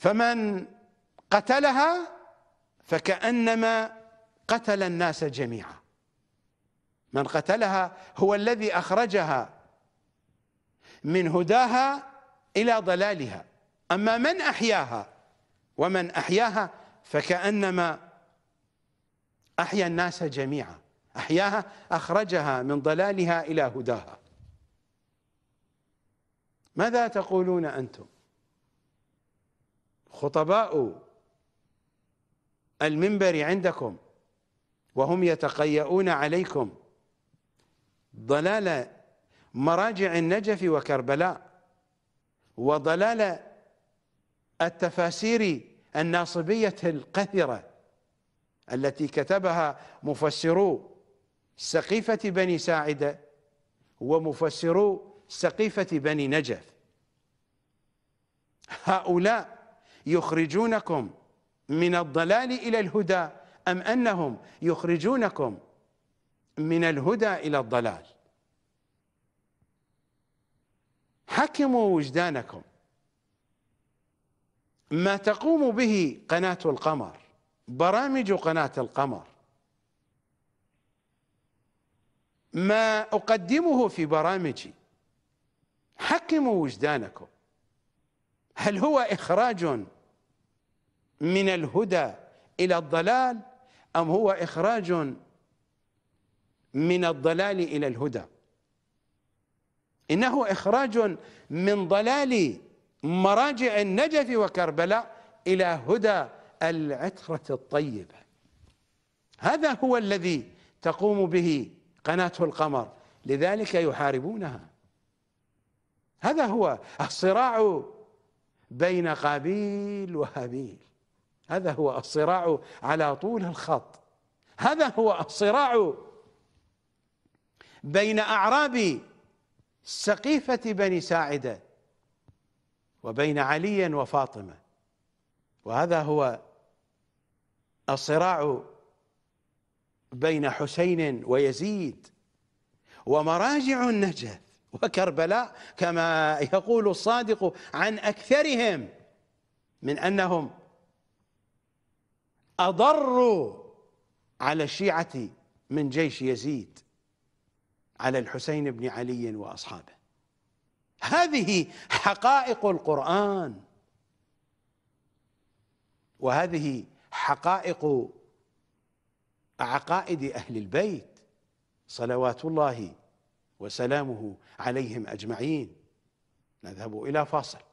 فمن قتلها فكأنما قتل الناس جميعا من قتلها هو الذي أخرجها من هداها إلى ضلالها أما من أحياها ومن أحياها فكأنما أحيا الناس جميعا أحياها أخرجها من ضلالها إلى هداها ماذا تقولون أنتم خطباء المنبر عندكم وهم يتقيؤون عليكم ضلال مراجع النجف وكربلاء وضلال التفاسير الناصبية القذرة التي كتبها مفسرو سقيفة بني ساعدة ومفسرو سقيفة بني نجف هؤلاء يخرجونكم من الضلال إلى الهدى أم أنهم يخرجونكم من الهدى إلى الضلال حكموا وجدانكم ما تقوم به قناة القمر برامج قناة القمر ما أقدمه في برامجي حكموا وجدانكم هل هو إخراج من الهدى إلى الضلال أم هو إخراج من الضلال إلى الهدى إنه إخراج من ضلال مراجع النجف وكربلاء إلى هدى العترة الطيبة هذا هو الذي تقوم به قناة القمر لذلك يحاربونها هذا هو الصراع بين قابيل وهابيل هذا هو الصراع على طول الخط هذا هو الصراع بين أعراب سقيفة بني ساعدة وبين علي وفاطمة وهذا هو الصراع بين حسين ويزيد ومراجع النجف وكربلاء كما يقول الصادق عن اكثرهم من انهم اضروا على الشيعه من جيش يزيد على الحسين بن علي واصحابه هذه حقائق القران وهذه حقائق عقائد اهل البيت صلوات الله وسلامه عليهم اجمعين نذهب الى فاصل